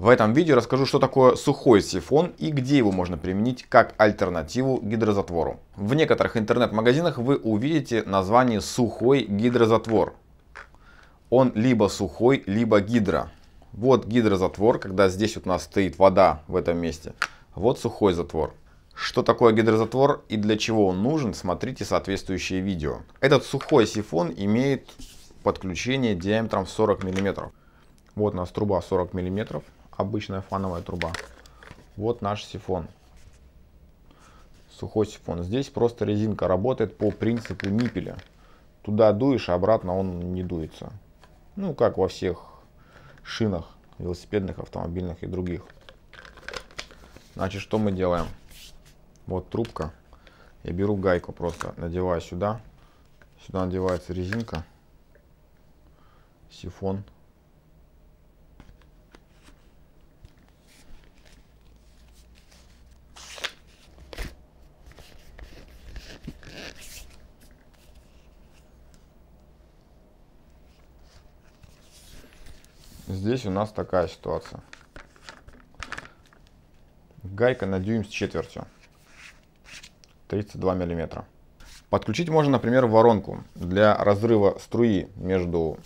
В этом видео расскажу, что такое сухой сифон и где его можно применить как альтернативу гидрозатвору. В некоторых интернет-магазинах вы увидите название «сухой гидрозатвор». Он либо сухой, либо гидро. Вот гидрозатвор, когда здесь вот у нас стоит вода в этом месте. Вот сухой затвор. Что такое гидрозатвор и для чего он нужен, смотрите соответствующее видео. Этот сухой сифон имеет подключение диаметром 40 мм. Вот у нас труба 40 миллиметров обычная фановая труба. Вот наш сифон. Сухой сифон. Здесь просто резинка работает по принципу ниппеля. Туда дуешь, а обратно он не дуется. Ну, как во всех шинах велосипедных, автомобильных и других. Значит, что мы делаем? Вот трубка. Я беру гайку просто, надеваю сюда. Сюда надевается резинка. Сифон. Здесь у нас такая ситуация. Гайка на дюйм с четвертью. 32 миллиметра. Подключить можно, например, воронку для разрыва струи между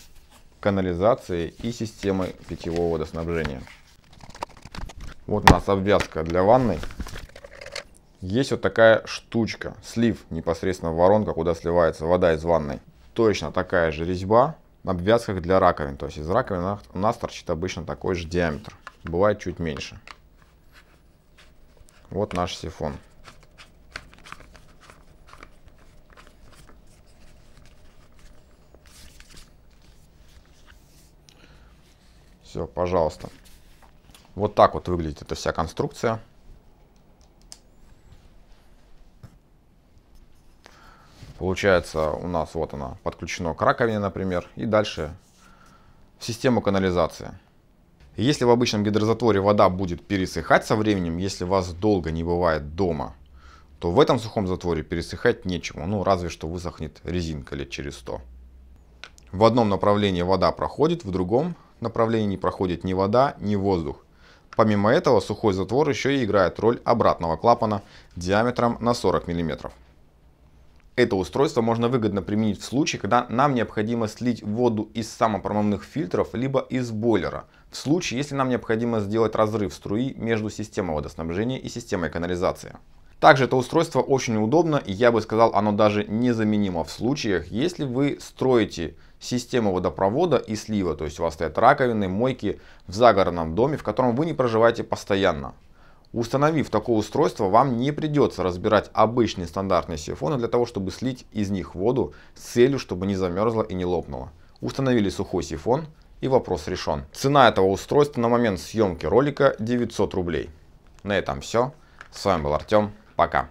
канализацией и системой питьевого водоснабжения. Вот у нас обвязка для ванной. Есть вот такая штучка, слив непосредственно в воронку, куда сливается вода из ванной. Точно такая же резьба, обвязках для раковин. То есть из раковин у нас торчит обычно такой же диаметр. Бывает чуть меньше. Вот наш сифон. Все, пожалуйста. Вот так вот выглядит эта вся конструкция. Получается у нас вот она подключено к раковине, например, и дальше в систему канализации. Если в обычном гидрозатворе вода будет пересыхать со временем, если вас долго не бывает дома, то в этом сухом затворе пересыхать нечему, ну разве что высохнет резинка лет через 100. В одном направлении вода проходит, в другом направлении не проходит ни вода, ни воздух. Помимо этого сухой затвор еще и играет роль обратного клапана диаметром на 40 мм. Это устройство можно выгодно применить в случае, когда нам необходимо слить воду из самопромывных фильтров, либо из бойлера. В случае, если нам необходимо сделать разрыв струи между системой водоснабжения и системой канализации. Также это устройство очень удобно и я бы сказал оно даже незаменимо в случаях, если вы строите систему водопровода и слива, то есть у вас стоят раковины, мойки в загородном доме, в котором вы не проживаете постоянно. Установив такое устройство, вам не придется разбирать обычные стандартные сифоны для того, чтобы слить из них воду с целью, чтобы не замерзла и не лопнула. Установили сухой сифон и вопрос решен. Цена этого устройства на момент съемки ролика 900 рублей. На этом все. С вами был Артем. Пока.